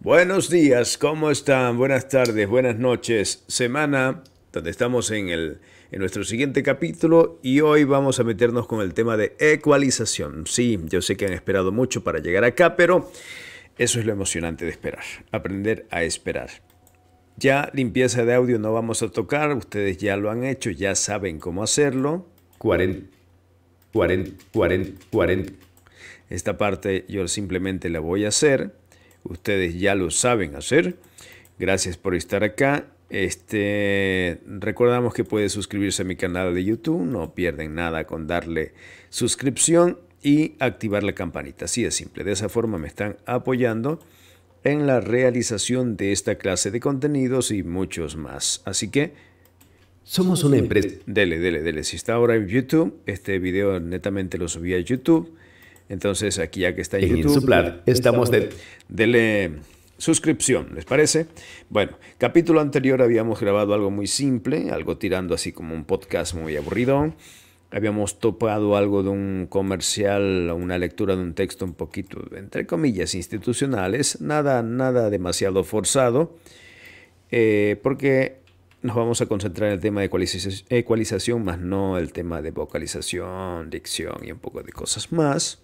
Buenos días, ¿cómo están? Buenas tardes, buenas noches. Semana donde estamos en, nuestro siguiente capítulo y hoy vamos a meternos con el tema de ecualización. Sí, yo sé que han esperado mucho para llegar acá, pero eso es lo emocionante de esperar, aprender a esperar. Ya limpieza de audio no vamos a tocar, ustedes ya lo han hecho, ya saben cómo hacerlo. 40, 40, 40, 40. Esta parte yo simplemente la voy a hacer ustedes ya lo saben hacer. Gracias por estar acá. Este, recordamos que puede suscribirse a mi canal de YouTube, no pierden nada con darle suscripción y activar la campanita. Así de simple, de esa forma me están apoyando en la realización de esta clase de contenidos y muchos más. Así que somos una empresa. Dele, dele, dele. Si está ahora en YouTube, este video netamente lo subí a YouTube. Entonces, aquí ya que está en, YouTube, estamos de, la suscripción, ¿les parece? Bueno, capítulo anterior habíamos grabado algo muy simple, algo tirando así como un podcast muy aburrido. Habíamos topado algo de un comercial, o una lectura de un texto un poquito, entre comillas, institucionales, nada, nada demasiado forzado, eh, porque nos vamos a concentrar en el tema de ecualización, más no el tema de vocalización, dicción y un poco de cosas más.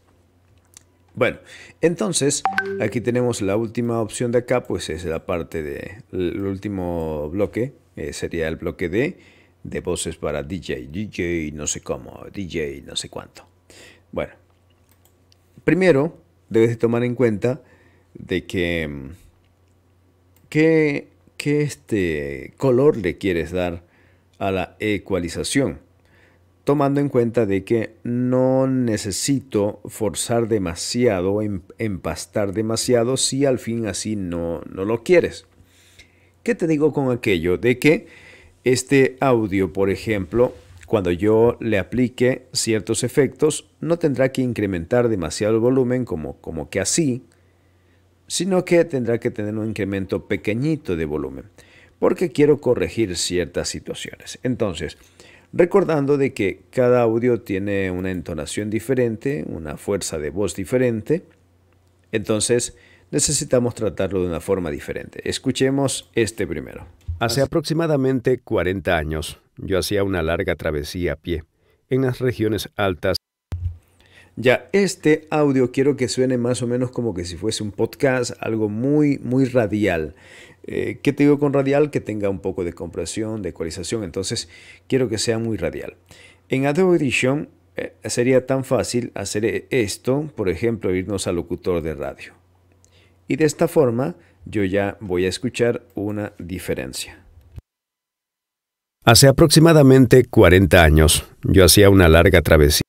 Bueno, entonces aquí tenemos la última opción de acá, pues es la parte de último bloque, eh, sería el bloque de, de voces para DJ, DJ no sé cómo, DJ no sé cuánto. Bueno, primero debes tomar en cuenta de que mm, qué este color le quieres dar a la ecualización tomando en cuenta de que no necesito forzar demasiado, em, empastar demasiado si al fin así no, no lo quieres. ¿Qué te digo con aquello? De que este audio, por ejemplo, cuando yo le aplique ciertos efectos, no tendrá que incrementar demasiado el volumen como, como que así, sino que tendrá que tener un incremento pequeñito de volumen, porque quiero corregir ciertas situaciones. Entonces, recordando de que cada audio tiene una entonación diferente, una fuerza de voz diferente, entonces necesitamos tratarlo de una forma diferente. Escuchemos este primero. Hace aproximadamente 40 años, yo hacía una larga travesía a pie en las regiones altas ya, este audio quiero que suene más o menos como que si fuese un podcast, algo muy, muy radial. Eh, ¿Qué te digo con radial? Que tenga un poco de compresión, de ecualización, entonces quiero que sea muy radial. En Adobe Edition eh, sería tan fácil hacer esto, por ejemplo, irnos al locutor de radio. Y de esta forma yo ya voy a escuchar una diferencia. Hace aproximadamente 40 años, yo hacía una larga travesía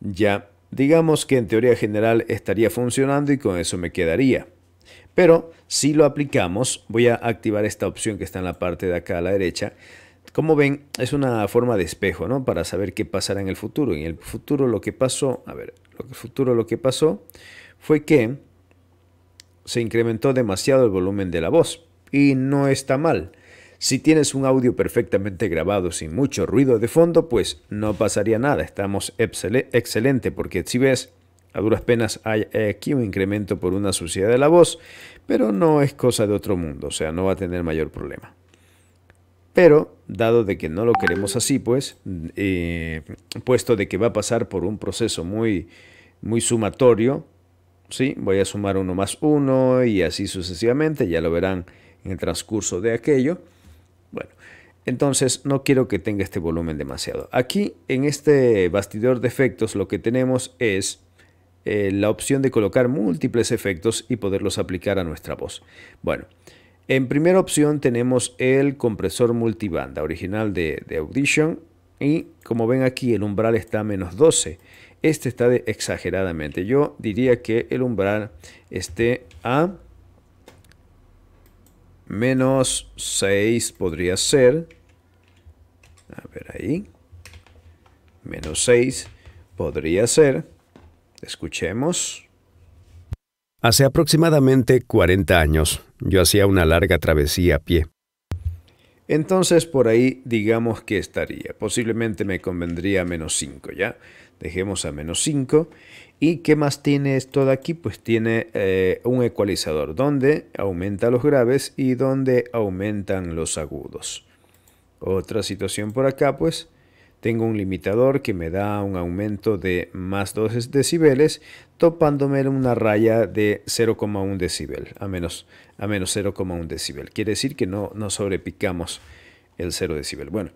ya digamos que en teoría general estaría funcionando y con eso me quedaría. Pero si lo aplicamos, voy a activar esta opción que está en la parte de acá a la derecha. Como ven, es una forma de espejo, ¿no? Para saber qué pasará en el futuro. En el futuro lo que pasó, a ver, lo que futuro lo que pasó fue que se incrementó demasiado el volumen de la voz y no está mal. Si tienes un audio perfectamente grabado sin mucho ruido de fondo, pues no pasaría nada, estamos excelente porque si ves, a duras penas hay aquí un incremento por una suciedad de la voz, pero no es cosa de otro mundo, o sea, no va a tener mayor problema. Pero, dado de que no lo queremos así, pues, eh, puesto de que va a pasar por un proceso muy, muy sumatorio, ¿sí? voy a sumar uno más uno y así sucesivamente, ya lo verán en el transcurso de aquello. Entonces no quiero que tenga este volumen demasiado. Aquí en este bastidor de efectos lo que tenemos es eh, la opción de colocar múltiples efectos y poderlos aplicar a nuestra voz. Bueno, en primera opción tenemos el compresor multibanda original de, de Audition y como ven aquí el umbral está a menos 12. Este está de exageradamente. Yo diría que el umbral esté a Menos 6 podría ser. A ver ahí. Menos 6 podría ser. Escuchemos. Hace aproximadamente 40 años, yo hacía una larga travesía a pie. Entonces por ahí digamos que estaría. Posiblemente me convendría menos 5, ¿ya? Dejemos a menos 5 ¿Y qué más tiene esto de aquí? Pues tiene eh, un ecualizador donde aumenta los graves y donde aumentan los agudos. Otra situación por acá, pues tengo un limitador que me da un aumento de más 12 decibeles, topándome en una raya de 0,1 decibel, a menos, a menos 0,1 decibel. Quiere decir que no, no sobrepicamos el 0 decibel. Bueno,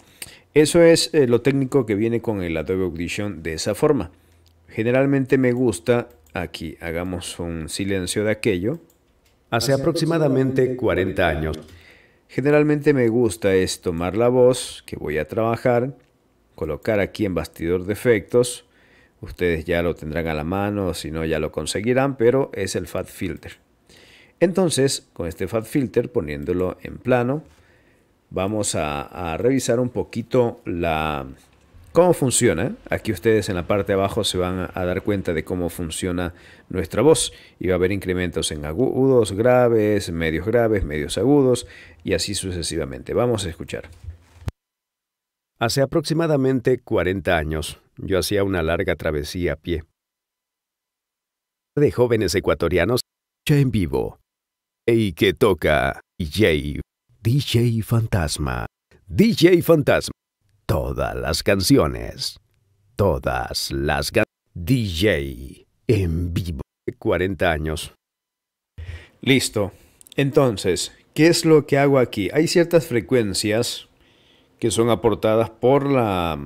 eso es eh, lo técnico que viene con el Adobe Audition de esa forma. Generalmente me gusta, aquí hagamos un silencio de aquello. Hace aproximadamente 40 años. Generalmente me gusta es tomar la voz que voy a trabajar, colocar aquí en bastidor de efectos. Ustedes ya lo tendrán a la mano, si no ya lo conseguirán, pero es el Fat Filter. Entonces, con este Fat Filter, poniéndolo en plano, vamos a revisar un poquito la, ¿Cómo funciona? Aquí ustedes en la parte de abajo se van a dar cuenta de cómo funciona nuestra voz y va a haber incrementos en agudos, graves, medios graves, medios agudos y así sucesivamente. Vamos a escuchar. Hace aproximadamente 40 años yo hacía una larga travesía a pie. De jóvenes ecuatorianos ya en vivo. Ey que toca DJ, DJ Fantasma, DJ Fantasma todas las canciones. Todas las canciones. DJ en vivo. 40 años. Listo. Entonces, ¿qué es lo que hago aquí? Hay ciertas frecuencias que son aportadas por la,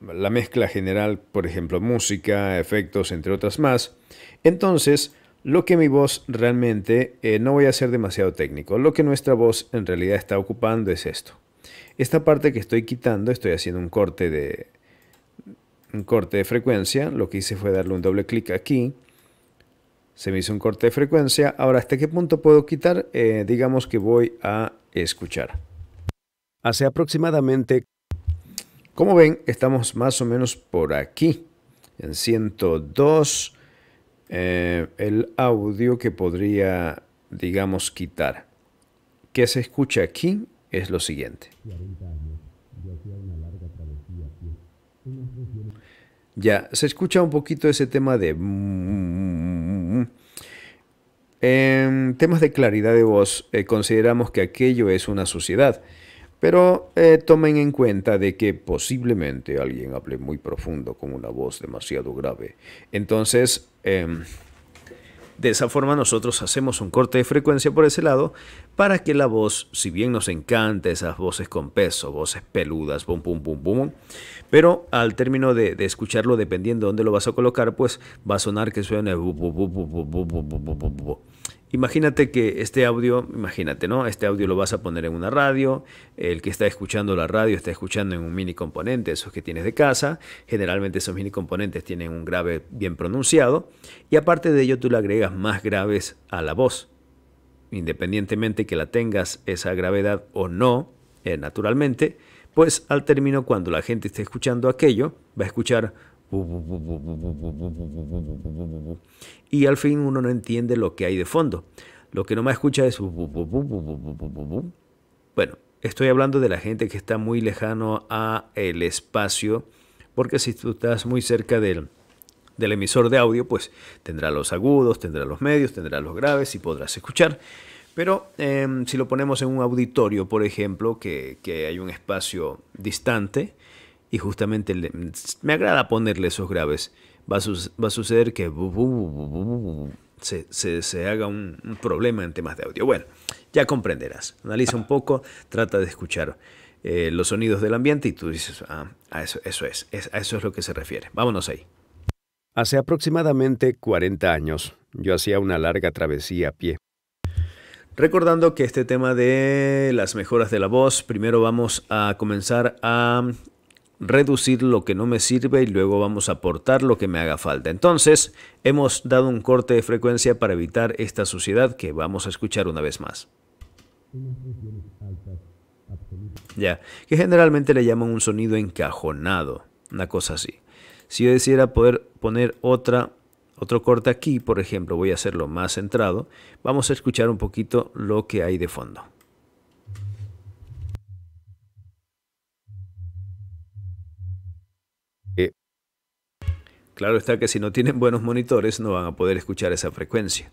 mezcla general, por ejemplo, música, efectos, entre otras más. Entonces, lo que mi voz realmente, eh, no voy a ser demasiado técnico, lo que nuestra voz en realidad está ocupando es esto. Esta parte que estoy quitando, estoy haciendo un corte de, un corte de frecuencia. Lo que hice fue darle un doble clic aquí. Se me hizo un corte de frecuencia. Ahora, ¿hasta qué punto puedo quitar? Eh, digamos que voy a escuchar. Hace aproximadamente... Como ven, estamos más o menos por aquí. En 102, eh, el audio que podría, digamos, quitar. ¿Qué se escucha aquí? es lo siguiente. Ya, se escucha un poquito ese tema de... Mm, mm, mm, en temas de claridad de voz, eh, consideramos que aquello es una suciedad. pero eh, tomen en cuenta de que posiblemente alguien hable muy profundo con una voz demasiado grave. Entonces, em, de esa forma nosotros hacemos un corte de frecuencia por ese lado para que la voz, si bien nos encanta esas voces con peso, voces peludas, pero al término de, escucharlo, dependiendo de dónde lo vas a colocar, pues va a sonar que suena Imagínate que este audio, imagínate, ¿no? Este audio lo vas a poner en una radio, el que está escuchando la radio está escuchando en un mini componente, esos que tienes de casa, generalmente esos mini componentes tienen un grave bien pronunciado, y aparte de ello tú le agregas más graves a la voz, independientemente que la tengas esa gravedad o no, eh, naturalmente, pues al término cuando la gente esté escuchando aquello, va a escuchar y al fin uno no entiende lo que hay de fondo. Lo que nomás escucha es... Bueno, estoy hablando de la gente que está muy lejano a el espacio, porque si tú estás muy cerca del, del emisor de audio, pues tendrá los agudos, tendrá los medios, tendrá los graves y podrás escuchar. Pero em, si lo ponemos en un auditorio, por ejemplo, que, que hay un espacio distante, y justamente me agrada ponerle esos graves. Va a, suceder que se, haga un, problema en temas de audio. Bueno, ya comprenderás. Analiza un poco, trata de escuchar eh, los sonidos del ambiente y tú dices, ah, a eso, es, es, a eso es lo que se refiere. Vámonos ahí. Hace aproximadamente 40 años, yo hacía una larga travesía a pie. Recordando que este tema de las mejoras de la voz, primero vamos a comenzar a reducir lo que no me sirve y luego vamos a aportar lo que me haga falta. Entonces, hemos dado un corte de frecuencia para evitar esta suciedad que vamos a escuchar una vez más. Ya, que generalmente le llaman un sonido encajonado, una cosa así. Si yo decidiera poder poner otra, otro corte aquí, por ejemplo, voy a hacerlo más centrado, vamos a escuchar un poquito lo que hay de fondo. Claro está que si no tienen buenos monitores no van a poder escuchar esa frecuencia.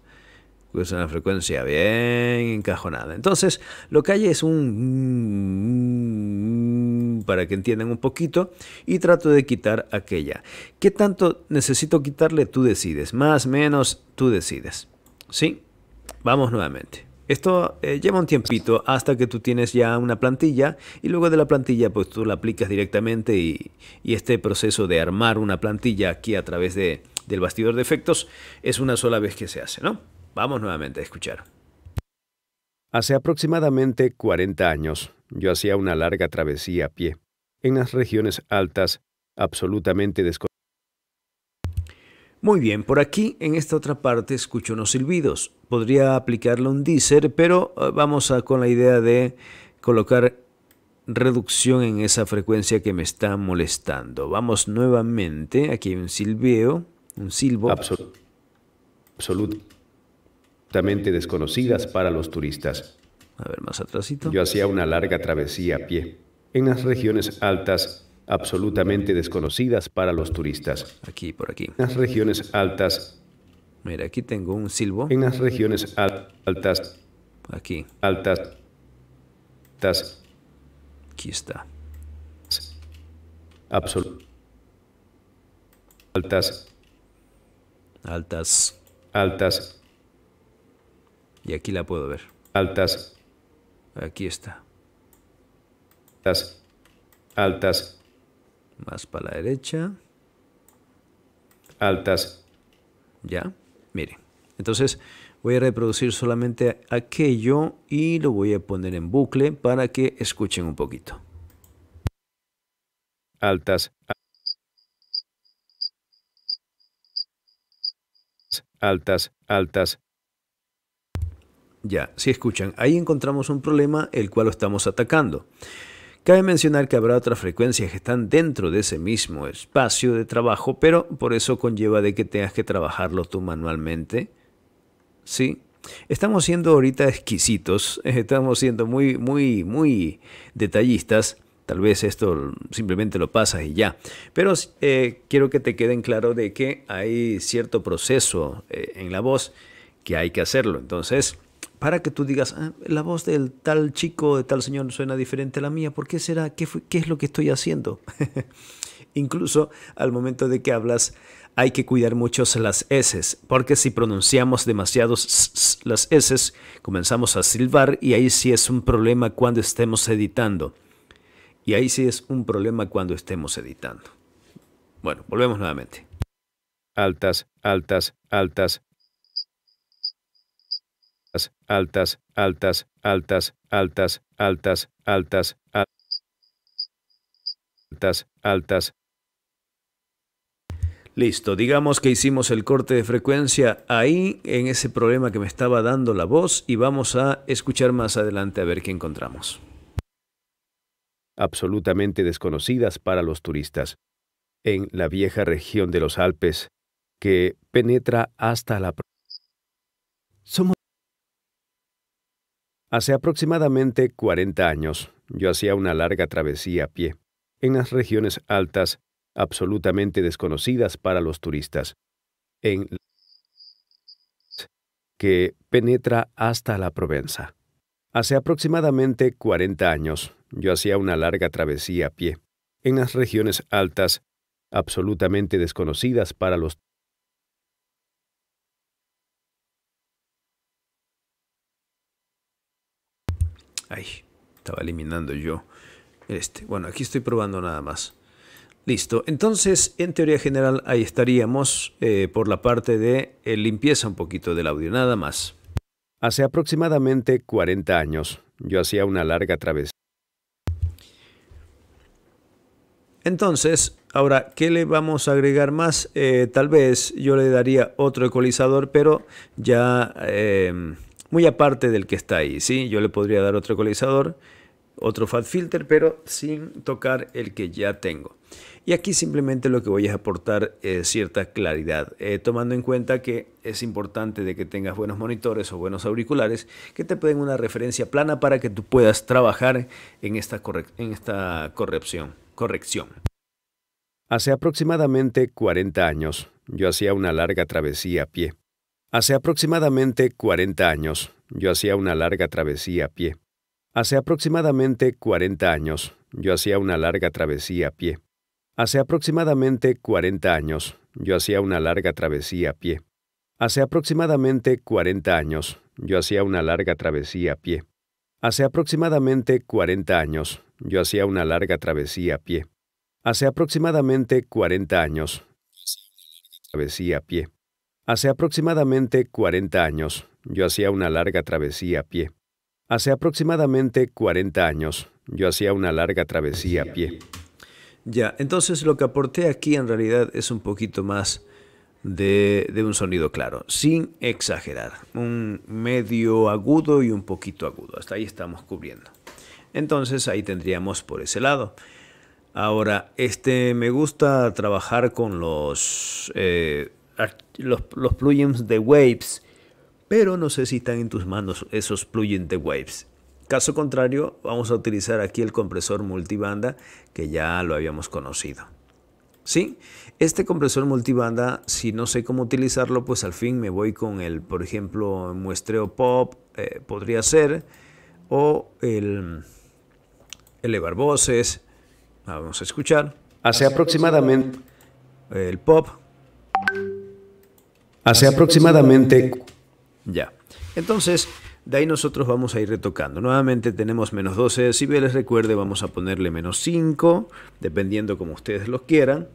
Es una frecuencia bien encajonada. Entonces, lo que hay es un... Mm, para que entiendan un poquito y trato de quitar aquella. ¿Qué tanto necesito quitarle? Tú decides. Más, menos, tú decides. ¿Sí? Vamos nuevamente. Esto eh, lleva un tiempito hasta que tú tienes ya una plantilla y luego de la plantilla pues tú la aplicas directamente y, este proceso de armar una plantilla aquí a través de, del bastidor de efectos es una sola vez que se hace, ¿no? Vamos nuevamente a escuchar. Hace aproximadamente 40 años yo hacía una larga travesía a pie en las regiones altas absolutamente desconocidas muy bien, por aquí en esta otra parte escucho unos silbidos. Podría aplicarle un deezer, pero eh, vamos a, con la idea de colocar reducción en esa frecuencia que me está molestando. Vamos nuevamente, aquí hay un silbeo, un silbo. absolutamente desconocidas para los turistas. A ver, más atrásito. Yo hacía una larga travesía a pie en las regiones altas absolutamente desconocidas para los turistas. Aquí, por aquí. En Las regiones altas. Mira, aquí tengo un silbo. En las regiones altas. Aquí. Altas. Altas. Aquí está. Absoluto. Altas. Altas. Altas. Y aquí la puedo ver. Altas. Aquí está. Altas. Altas. Más para la derecha. Altas. Ya, miren Entonces voy a reproducir solamente aquello y lo voy a poner en bucle para que escuchen un poquito. Altas. Altas, altas. Ya, si escuchan, ahí encontramos un problema el cual lo estamos atacando. Cabe mencionar que habrá otras frecuencias que están dentro de ese mismo espacio de trabajo, pero por eso conlleva de que tengas que trabajarlo tú manualmente. ¿Sí? Estamos siendo ahorita exquisitos, estamos siendo muy, muy, muy detallistas. Tal vez esto simplemente lo pasas y ya. Pero eh, quiero que te queden claro de que hay cierto proceso eh, en la voz que hay que hacerlo. Entonces, para que tú digas, ah, la voz del tal chico, de tal señor suena diferente a la mía, ¿por qué será? ¿Qué, ¿Qué es lo que estoy haciendo? Incluso al momento de que hablas, hay que cuidar mucho las S, porque si pronunciamos demasiados las S, comenzamos a silbar y ahí sí es un problema cuando estemos editando. Y ahí sí es un problema cuando estemos editando. Bueno, volvemos nuevamente. Altas, altas, altas, altas, altas, altas, altas, altas, altas, altas, altas. Listo, digamos que hicimos el corte de frecuencia ahí en ese problema que me estaba dando la voz y vamos a escuchar más adelante a ver qué encontramos. Absolutamente desconocidas para los turistas. En la vieja región de los Alpes, que penetra hasta la... Somos Hace aproximadamente 40 años, yo hacía una larga travesía a pie, en las regiones altas, absolutamente desconocidas para los turistas, en que penetra hasta la Provenza. Hace aproximadamente 40 años, yo hacía una larga travesía a pie, en las regiones altas, absolutamente desconocidas para los Ay, estaba eliminando yo este. Bueno, aquí estoy probando nada más. Listo, entonces en teoría general ahí estaríamos eh, por la parte de eh, limpieza un poquito del audio, nada más. Hace aproximadamente 40 años yo hacía una larga travesía. Entonces, ahora, ¿qué le vamos a agregar más? Eh, tal vez yo le daría otro ecualizador, pero ya muy aparte del que está ahí. ¿sí? Yo le podría dar otro ecualizador, otro fat filter, pero sin tocar el que ya tengo. Y aquí simplemente lo que voy a aportar es eh, cierta claridad, eh, tomando en cuenta que es importante de que tengas buenos monitores o buenos auriculares que te den una referencia plana para que tú puedas trabajar en esta, corrección. corrección. Hace aproximadamente 40 años, yo hacía una larga travesía a pie Hace aproximadamente 40 años, yo hacía una larga travesía a pie. Hace aproximadamente 40 años, yo hacía una larga travesía a pie. Hace aproximadamente 40 años, yo hacía una larga travesía a pie. Hace aproximadamente 40 años, yo hacía una larga travesía a pie. Hace aproximadamente 40 años, yo hacía una larga travesía a pie. Hace aproximadamente 40 años, travesía a pie. Hace aproximadamente 40 años, yo hacía una larga travesía a pie. Hace aproximadamente 40 años, yo hacía una larga travesía a pie. Ya, entonces lo que aporté aquí en realidad es un poquito más de, un sonido claro, sin exagerar. Un medio agudo y un poquito agudo. Hasta ahí estamos cubriendo. Entonces ahí tendríamos por ese lado. Ahora, este, me gusta trabajar con los... Eh, los, plugins de Waves, pero no sé si están en tus manos esos plugins de Waves. Caso contrario, vamos a utilizar aquí el compresor multibanda que ya lo habíamos conocido. ¿Sí? Este compresor multibanda, si no sé cómo utilizarlo, pues al fin me voy con el, por ejemplo, muestreo pop, eh, podría ser, o el elevar voces. Vamos a escuchar. Hace aproximadamente el pop. Hace aproximadamente... Ya. Entonces, de ahí nosotros vamos a ir retocando. Nuevamente tenemos menos 12 decibeles. Recuerde, vamos a ponerle menos 5, dependiendo como ustedes lo quieran.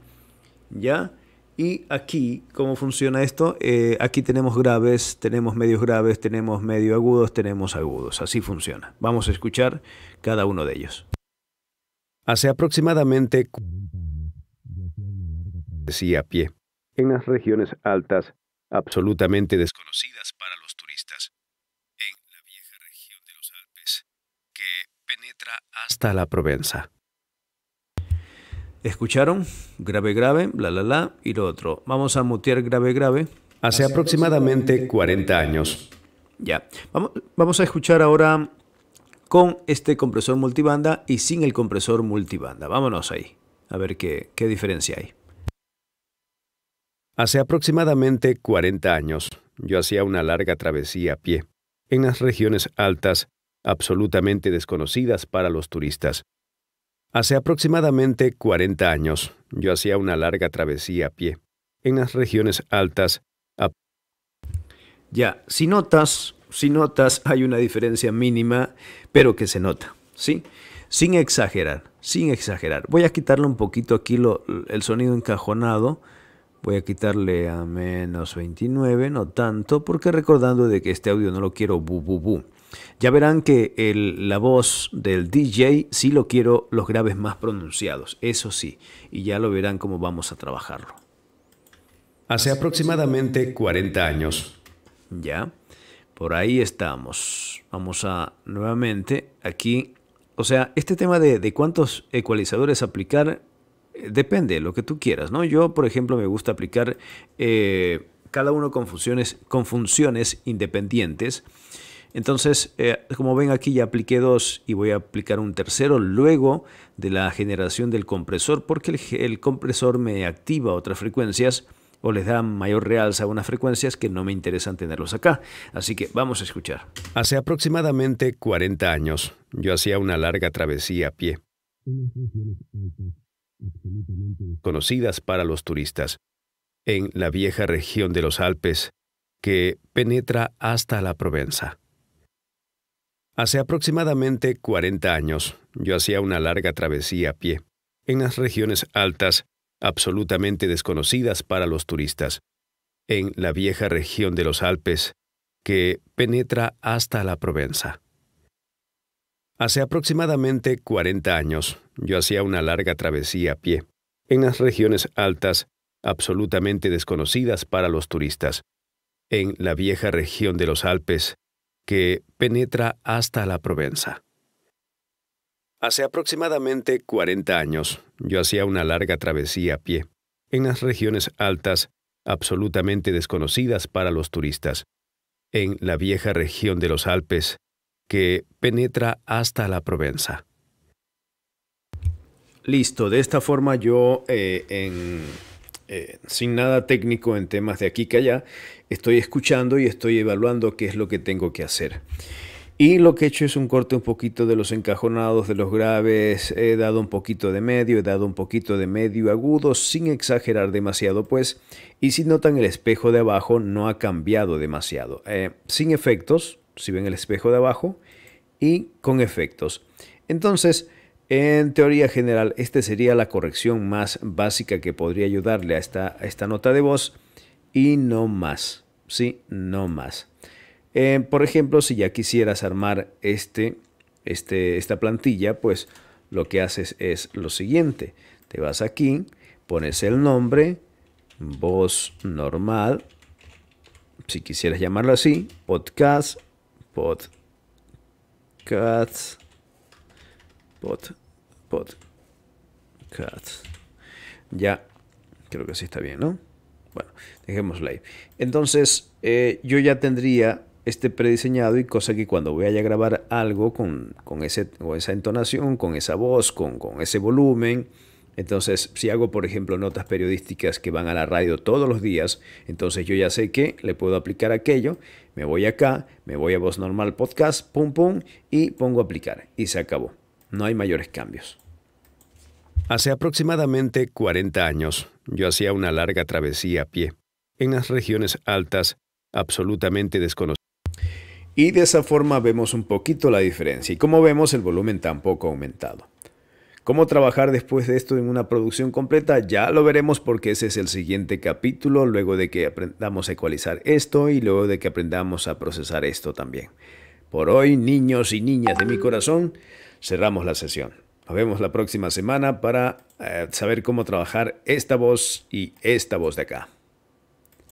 ¿Ya? Y aquí, ¿cómo funciona esto? Eh, aquí tenemos graves, tenemos medios graves, tenemos medio agudos, tenemos agudos. Así funciona. Vamos a escuchar cada uno de ellos. Hace aproximadamente... Decía a pie. En las regiones altas absolutamente desconocidas para los turistas, en la vieja región de los Alpes, que penetra hasta la Provenza. ¿Escucharon? Grave, grave, la, la, la, y lo otro. Vamos a mutear grave, grave. Hace aproximadamente 40 años. Ya. Vamos, vamos a escuchar ahora con este compresor multibanda y sin el compresor multibanda. Vámonos ahí, a ver qué, qué diferencia hay. Hace aproximadamente 40 años, yo hacía una larga travesía a pie, en las regiones altas, absolutamente desconocidas para los turistas. Hace aproximadamente 40 años, yo hacía una larga travesía a pie, en las regiones altas. Ya, si notas, si notas, hay una diferencia mínima, pero que se nota, ¿sí? Sin exagerar, sin exagerar. Voy a quitarle un poquito aquí el sonido encajonado Voy a quitarle a menos 29, no tanto, porque recordando de que este audio no lo quiero bu bu bu. Ya verán que el, la voz del DJ sí lo quiero los graves más pronunciados, eso sí, y ya lo verán cómo vamos a trabajarlo. Hace aproximadamente 40 años. Ya, por ahí estamos. Vamos a nuevamente aquí. O sea, este tema de, de cuántos ecualizadores aplicar Depende, lo que tú quieras, ¿no? Yo, por ejemplo, me gusta aplicar eh, cada uno con funciones, con funciones independientes. Entonces, eh, como ven aquí ya apliqué dos y voy a aplicar un tercero luego de la generación del compresor porque el, el compresor me activa otras frecuencias o les da mayor realza a unas frecuencias que no me interesan tenerlos acá. Así que vamos a escuchar. Hace aproximadamente 40 años yo hacía una larga travesía a pie. conocidas para los turistas, en la vieja región de los Alpes, que penetra hasta la Provenza. Hace aproximadamente 40 años, yo hacía una larga travesía a pie, en las regiones altas, absolutamente desconocidas para los turistas, en la vieja región de los Alpes, que penetra hasta la Provenza. Hace aproximadamente 40 años, yo hacía una larga travesía a pie, en las regiones altas, absolutamente desconocidas para los turistas, en la vieja región de los Alpes, que penetra hasta la Provenza. Hace aproximadamente 40 años, yo hacía una larga travesía a pie, en las regiones altas, absolutamente desconocidas para los turistas, en la vieja región de los Alpes, que penetra hasta la Provenza. Listo, de esta forma yo eh, eh, sin nada técnico en temas de aquí que allá, estoy escuchando y estoy evaluando qué es lo que tengo que hacer. Y lo que he hecho es un corte un poquito de los encajonados, de los graves, he dado un poquito de medio, he dado un poquito de medio agudo, sin exagerar demasiado pues, y si notan el espejo de abajo no ha cambiado demasiado. Eh, sin efectos, si ven el espejo de abajo, y con efectos. Entonces, en teoría general, esta sería la corrección más básica que podría ayudarle a esta, esta nota de voz y no más, ¿sí? No más. Eh, por ejemplo, si ya quisieras armar este, este, esta plantilla, pues lo que haces es lo siguiente. Te vas aquí, pones el nombre, voz normal, si quisieras llamarlo así, podcast, podcast, pod, podcast. Ya, creo que así está bien, ¿no? Bueno, dejemos live Entonces, eh, yo ya tendría este prediseñado y cosa que cuando voy a grabar algo con, ese, esa entonación, con esa voz, con, con ese volumen, entonces, si hago, por ejemplo, notas periodísticas que van a la radio todos los días, entonces yo ya sé que le puedo aplicar aquello, me voy acá, me voy a Voz Normal Podcast, pum, pum, y pongo aplicar. Y se acabó. No hay mayores cambios. Hace aproximadamente 40 años, yo hacía una larga travesía a pie, en las regiones altas, absolutamente desconocidas. Y de esa forma vemos un poquito la diferencia y como vemos el volumen tampoco ha aumentado. Cómo trabajar después de esto en una producción completa ya lo veremos porque ese es el siguiente capítulo, luego de que aprendamos a ecualizar esto y luego de que aprendamos a procesar esto también. Por hoy, niños y niñas de mi corazón, cerramos la sesión. Nos vemos la próxima semana para eh, saber cómo trabajar esta voz y esta voz de acá.